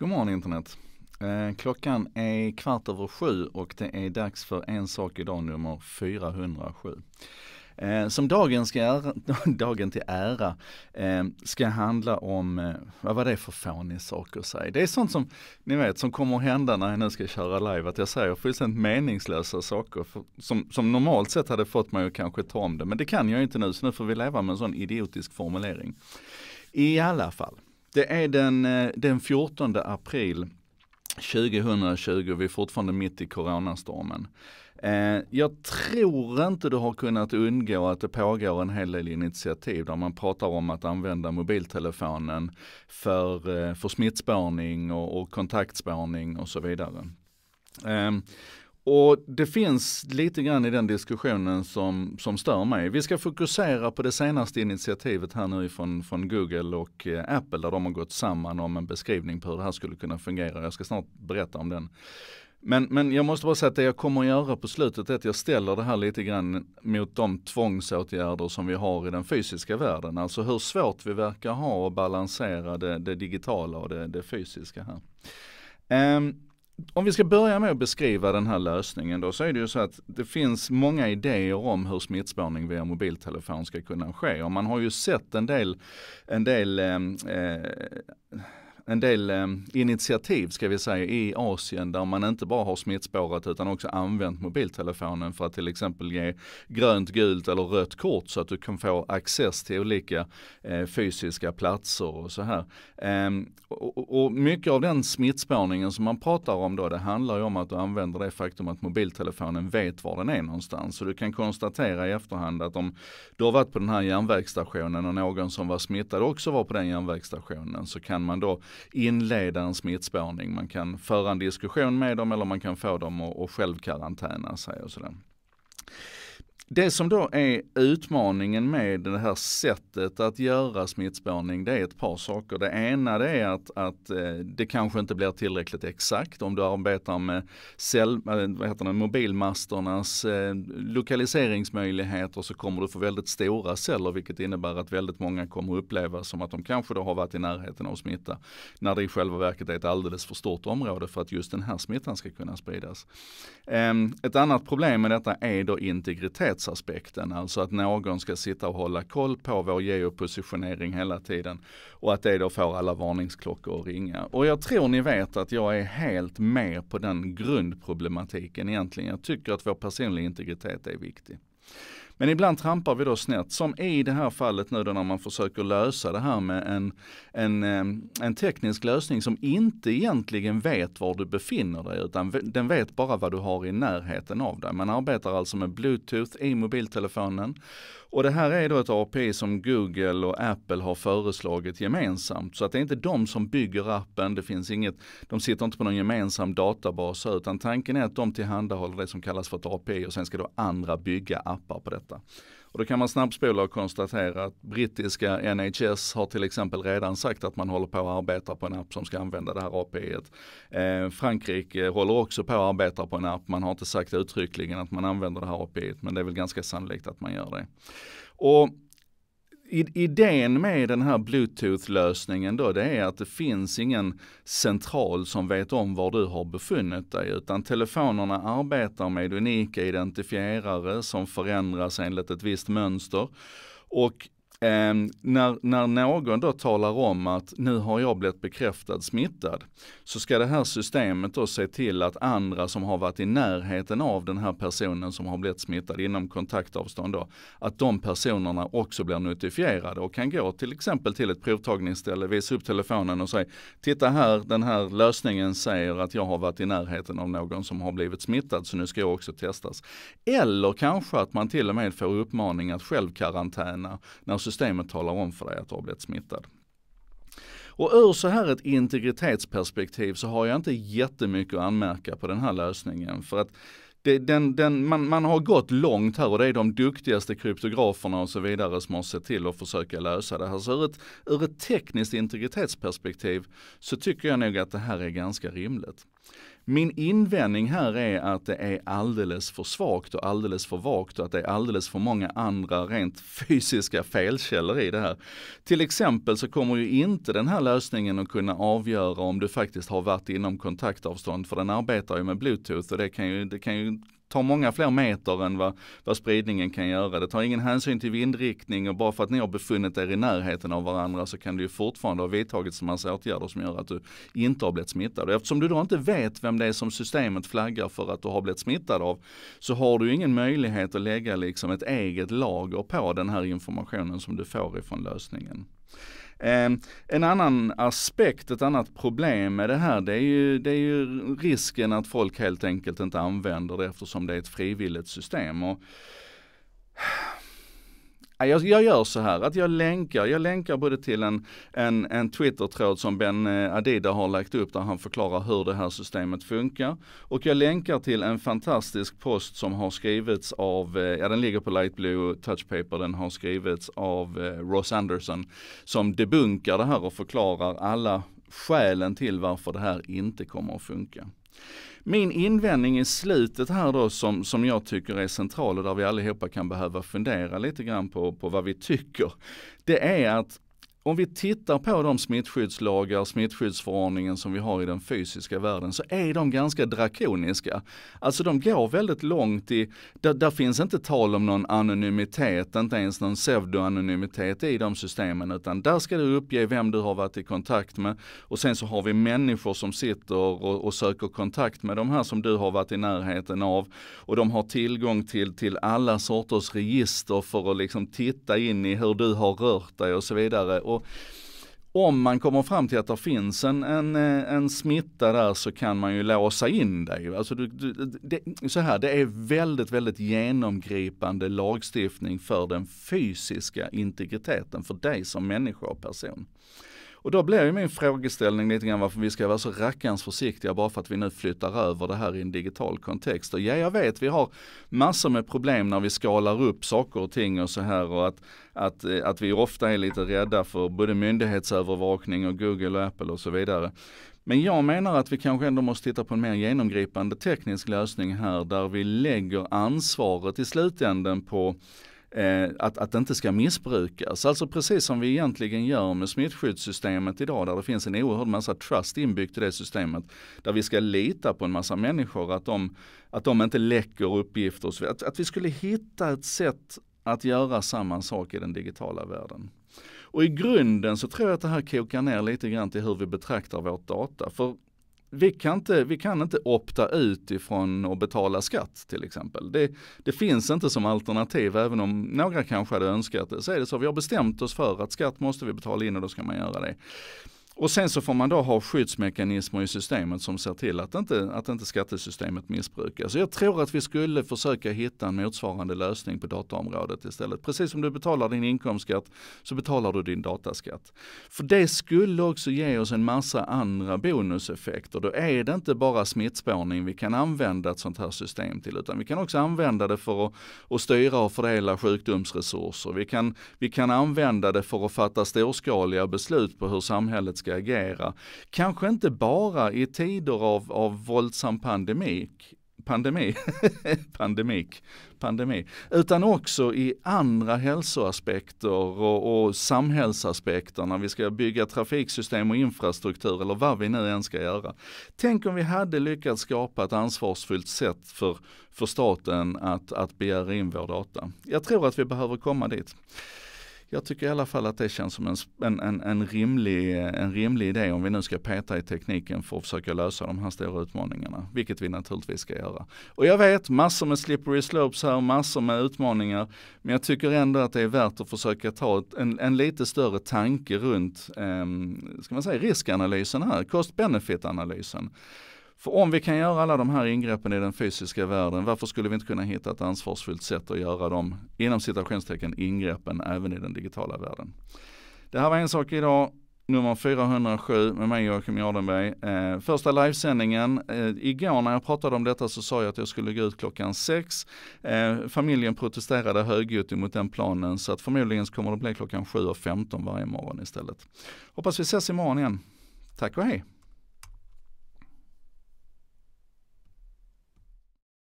God morgon internet. Eh, klockan är kvart över sju och det är dags för En sak idag nummer 407. Eh, som dagen, ska ära, dagen till ära eh, ska handla om, vad var det för fånig sak att säga? Det är sånt som, ni vet, som kommer att hända när jag nu ska köra live, att jag säger fullständigt meningslösa saker som, som normalt sett hade fått mig att kanske ta om det, men det kan jag inte nu, så nu får vi leva med en sån idiotisk formulering. I alla fall. Det är den, eh, den 14 april 2020, vi är fortfarande mitt i coronastormen. Eh, jag tror inte du har kunnat undgå att det pågår en hel del initiativ där man pratar om att använda mobiltelefonen för, eh, för smittspårning och, och kontaktspårning och så vidare. Ehm, och det finns lite grann i den diskussionen som, som stör mig. Vi ska fokusera på det senaste initiativet här nu från, från Google och eh, Apple där de har gått samman om en beskrivning på hur det här skulle kunna fungera. Jag ska snart berätta om den. Men, men jag måste bara säga att det jag kommer att göra på slutet är att jag ställer det här lite grann mot de tvångsåtgärder som vi har i den fysiska världen. Alltså hur svårt vi verkar ha att balansera det, det digitala och det, det fysiska här. Um, om vi ska börja med att beskriva den här lösningen då så är det ju så att det finns många idéer om hur smittspårning via mobiltelefon ska kunna ske. Och man har ju sett en del, en del eh, eh en del eh, initiativ ska vi säga i Asien där man inte bara har smittspårat utan också använt mobiltelefonen för att till exempel ge grönt, gult eller rött kort så att du kan få access till olika eh, fysiska platser och så här. Eh, och, och, mycket av den smittspårningen som man pratar om då det handlar ju om att du använder det faktum att mobiltelefonen vet var den är någonstans. Så du kan konstatera i efterhand att om du har varit på den här järnvägsstationen och någon som var smittad också var på den järnvägsstationen så kan man då inleda en smittspårning. Man kan föra en diskussion med dem eller man kan få dem att självkarantäna sig och sådär. Det som då är utmaningen med det här sättet att göra smittspårning, det är ett par saker. Det ena det är att, att eh, det kanske inte blir tillräckligt exakt om du arbetar med cell, eh, vad heter det, mobilmasternas eh, lokaliseringsmöjligheter så kommer du få väldigt stora celler vilket innebär att väldigt många kommer uppleva som att de kanske då har varit i närheten av smitta. När det i själva verket är ett alldeles för stort område för att just den här smittan ska kunna spridas. Ehm, ett annat problem med detta är då integritet säkerhetsaspekten, alltså att någon ska sitta och hålla koll på vår geopositionering hela tiden och att det då får alla varningsklockor att ringa. Och jag tror ni vet att jag är helt med på den grundproblematiken egentligen. Jag tycker att vår personliga integritet är viktig. Men ibland trampar vi då snett, som i det här fallet nu då när man försöker lösa det här med en, en, eh, en teknisk lösning som inte egentligen vet var du befinner dig utan den vet bara vad du har i närheten av dig. Man arbetar alltså med bluetooth i mobiltelefonen och det här är då ett API som Google och Apple har föreslagit gemensamt. Så att det är inte de som bygger appen, det finns inget, de sitter inte på någon gemensam databas utan tanken är att de tillhandahåller det som kallas för ett API och sen ska då andra bygga appar på detta. Och då kan man snabbspola och konstatera att brittiska NHS har till exempel redan sagt att man håller på att arbeta på en app som ska använda det här API. -et. Eh, Frankrike håller också på att arbeta på en app. Man har inte sagt uttryckligen att man använder det här API, men det är väl ganska sannolikt att man gör det. Och idén med den här bluetooth-lösningen då, det är att det finns ingen central som vet om var du har befunnit dig, utan telefonerna arbetar med unika identifierare som förändras enligt ett visst mönster. Och Eh, när, när någon då talar om att nu har jag blivit bekräftad smittad, så ska det här systemet då se till att andra som har varit i närheten av den här personen som har blivit smittad inom kontaktavstånd då, att de personerna också blir notifierade och kan gå till exempel till ett provtagningsställe, visa upp telefonen och säga, titta här, den här lösningen säger att jag har varit i närheten av någon som har blivit smittad, så nu ska jag också testas. Eller kanske att man till och med får uppmaning att självkarantäna när systemet talar om för dig att du har blivit smittad. Och ur så här ett integritetsperspektiv så har jag inte jättemycket att anmärka på den här lösningen. För att det, den, den, man, man, har gått långt här och det är de duktigaste kryptograferna och så vidare som har sett till att försöka lösa det här. Så ur ett, ur ett tekniskt integritetsperspektiv så tycker jag nog att det här är ganska rimligt. Min invändning här är att det är alldeles för svagt och alldeles för vagt och att det är alldeles för många andra rent fysiska felkällor i det här. Till exempel så kommer ju inte den här lösningen att kunna avgöra om du faktiskt har varit inom kontaktavstånd för den arbetar ju med bluetooth och det kan ju, det kan ju tar många fler meter än vad, vad spridningen kan göra. Det tar ingen hänsyn till vindriktning och bara för att ni har befunnit er i närheten av varandra så kan det ju fortfarande ha vidtagits en massa åtgärder som gör att du inte har blivit smittad. eftersom du då inte vet vem det är som systemet flaggar för att du har blivit smittad av så har du ingen möjlighet att lägga liksom ett eget lager på den här informationen som du får ifrån lösningen. Ehm, en annan aspekt, ett annat problem med det här, det är, ju, det är ju risken att folk helt enkelt inte använder det eftersom det är ett frivilligt system. Och jag, jag gör så här att jag länkar, jag länkar både till en, en, en Twitter-tråd som Ben eh, Adida har lagt upp där han förklarar hur det här systemet funkar. Och jag länkar till en fantastisk post som har skrivits av, eh, ja den ligger på Lightblue Touchpaper, den har skrivits av eh, Ross Anderson som debunkar det här och förklarar alla skälen till varför det här inte kommer att funka. Min invändning i slutet här då som, som jag tycker är central och där vi allihopa kan behöva fundera lite grann på, på vad vi tycker. Det är att om vi tittar på de smittskyddslagar, smittskyddsförordningen som vi har i den fysiska världen så är de ganska drakoniska. Alltså de går väldigt långt i, där, där finns inte tal om någon anonymitet, inte ens någon pseudoanonymitet i de systemen utan där ska du uppge vem du har varit i kontakt med och sen så har vi människor som sitter och, och söker kontakt med de här som du har varit i närheten av och de har tillgång till, till alla sorters register för att liksom titta in i hur du har rört dig och så vidare och om man kommer fram till att det finns en, en, eh, en smitta där så kan man ju låsa in dig. Alltså du, du, det, så här, det är väldigt, väldigt genomgripande lagstiftning för den fysiska integriteten för dig som människa och person. Och då blir ju min frågeställning lite grann varför vi ska vara så rackarns försiktiga bara för att vi nu flyttar över det här i en digital kontext. Och ja, jag vet, vi har massor med problem när vi skalar upp saker och ting och så här och att, att, eh, att vi ofta är lite rädda för både myndighetsövervakning och Google och Apple och så vidare. Men jag menar att vi kanske ändå måste titta på en mer genomgripande teknisk lösning här där vi lägger ansvaret i slutänden på eh, att, att det inte ska missbrukas. Alltså precis som vi egentligen gör med smittskyddssystemet idag där det finns en oerhörd massa trust inbyggt i det systemet. Där vi ska lita på en massa människor att de, att de inte läcker uppgifter och så vidare. Att, att vi skulle hitta ett sätt att göra samma sak i den digitala världen. Och i grunden så tror jag att det här kokar ner lite grann till hur vi betraktar vårt data. För vi kan, inte, vi kan inte opta ut ifrån att betala skatt till exempel. Det, det, finns inte som alternativ, även om några kanske hade önskat det. Så är det så, vi har bestämt oss för att skatt måste vi betala in och då ska man göra det. Och sen så får man då ha skyddsmekanismer i systemet som ser till att inte, att inte skattesystemet missbrukas. Så jag tror att vi skulle försöka hitta en motsvarande lösning på dataområdet istället. Precis som du betalar din inkomstskatt så betalar du din dataskatt. För det skulle också ge oss en massa andra bonuseffekter. Då är det inte bara smittspårning vi kan använda ett sånt här system till utan vi kan också använda det för att, att styra och fördela sjukdomsresurser. Vi kan, vi kan använda det för att fatta storskaliga beslut på hur samhället ska agera. Kanske inte bara i tider av, av våldsam pandemik, pandemi, pandemik, pandemi, utan också i andra hälsoaspekter och, och samhällsaspekter när vi ska bygga trafiksystem och infrastruktur eller vad vi nu än ska göra. Tänk om vi hade lyckats skapa ett ansvarsfullt sätt för, för staten att, att begära in vår data. Jag tror att vi behöver komma dit jag tycker i alla fall att det känns som en, en, en, rimlig, en rimlig idé om vi nu ska peta i tekniken för att försöka lösa de här stora utmaningarna. Vilket vi naturligtvis ska göra. Och jag vet massor med slippery slopes här, massor med utmaningar. Men jag tycker ändå att det är värt att försöka ta en, en lite större tanke runt eh, ska man säga, riskanalysen här, cost benefit-analysen. För om vi kan göra alla de här ingreppen i den fysiska världen, varför skulle vi inte kunna hitta ett ansvarsfullt sätt att göra de, inom citationstecken, ingreppen även i den digitala världen? Det här var en sak idag, nummer 407 med mig Joakim Jardenberg. Eh, första livesändningen, eh, igår när jag pratade om detta så sa jag att jag skulle gå ut klockan sex. Eh, familjen protesterade högljutt mot den planen så att förmodligen kommer det bli klockan 7.15 varje morgon istället. Hoppas vi ses imorgon igen. Tack och hej!